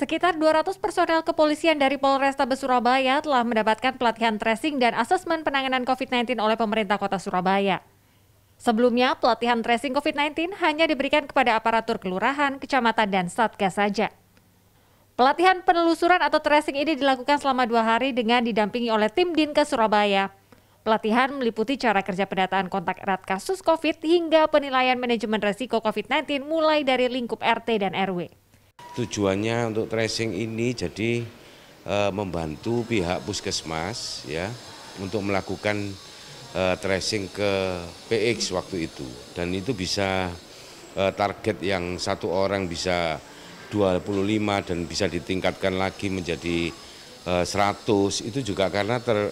Sekitar 200 personel kepolisian dari Polresta Surabaya telah mendapatkan pelatihan tracing dan asesmen penanganan COVID-19 oleh pemerintah kota Surabaya. Sebelumnya, pelatihan tracing COVID-19 hanya diberikan kepada aparatur kelurahan, kecamatan, dan satgas saja. Pelatihan penelusuran atau tracing ini dilakukan selama dua hari dengan didampingi oleh tim Dinkes Surabaya. Pelatihan meliputi cara kerja pendataan kontak erat kasus COVID hingga penilaian manajemen resiko COVID-19 mulai dari lingkup RT dan RW tujuannya untuk tracing ini jadi e, membantu pihak puskesmas ya untuk melakukan e, tracing ke PX waktu itu dan itu bisa e, target yang satu orang bisa 25 dan bisa ditingkatkan lagi menjadi e, 100 itu juga karena ter,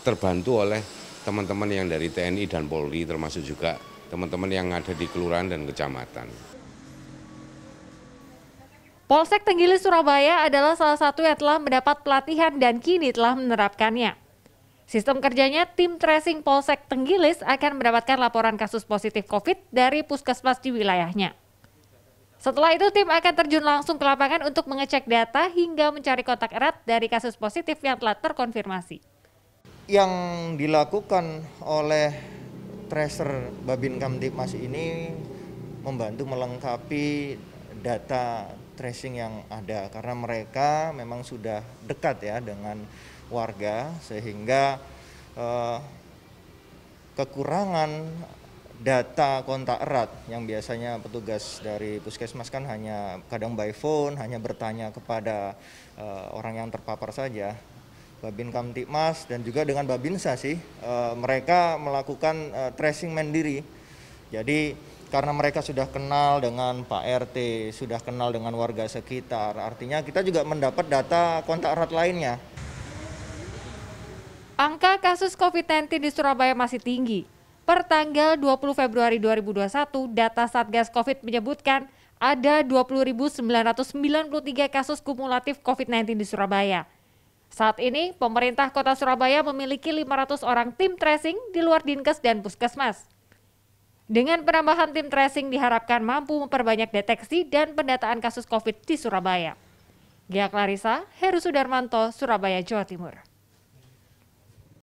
terbantu oleh teman-teman yang dari TNI dan Polri termasuk juga teman-teman yang ada di kelurahan dan kecamatan. Polsek Tenggilis Surabaya adalah salah satu yang telah mendapat pelatihan dan kini telah menerapkannya. Sistem kerjanya, tim tracing Polsek Tenggilis akan mendapatkan laporan kasus positif COVID dari puskesmas di wilayahnya. Setelah itu, tim akan terjun langsung ke lapangan untuk mengecek data hingga mencari kontak erat dari kasus positif yang telah terkonfirmasi. Yang dilakukan oleh tracer Babin Kamtipmas ini membantu melengkapi data tracing yang ada karena mereka memang sudah dekat ya dengan warga sehingga eh, kekurangan data kontak erat yang biasanya petugas dari puskesmas kan hanya kadang by phone hanya bertanya kepada eh, orang yang terpapar saja Babin Kamtipmas dan juga dengan Babinsa sih eh, mereka melakukan eh, tracing mandiri jadi karena mereka sudah kenal dengan Pak RT, sudah kenal dengan warga sekitar. Artinya kita juga mendapat data kontak erat lainnya. Angka kasus COVID-19 di Surabaya masih tinggi. Per tanggal 20 Februari 2021, data Satgas COVID menyebutkan ada 20.993 kasus kumulatif COVID-19 di Surabaya. Saat ini, pemerintah kota Surabaya memiliki 500 orang tim tracing di luar dinkes dan puskesmas. Dengan penambahan tim tracing diharapkan mampu memperbanyak deteksi dan pendataan kasus COVID di Surabaya. Gia Clarissa, Heru Sudarmanto, Surabaya, Jawa Timur.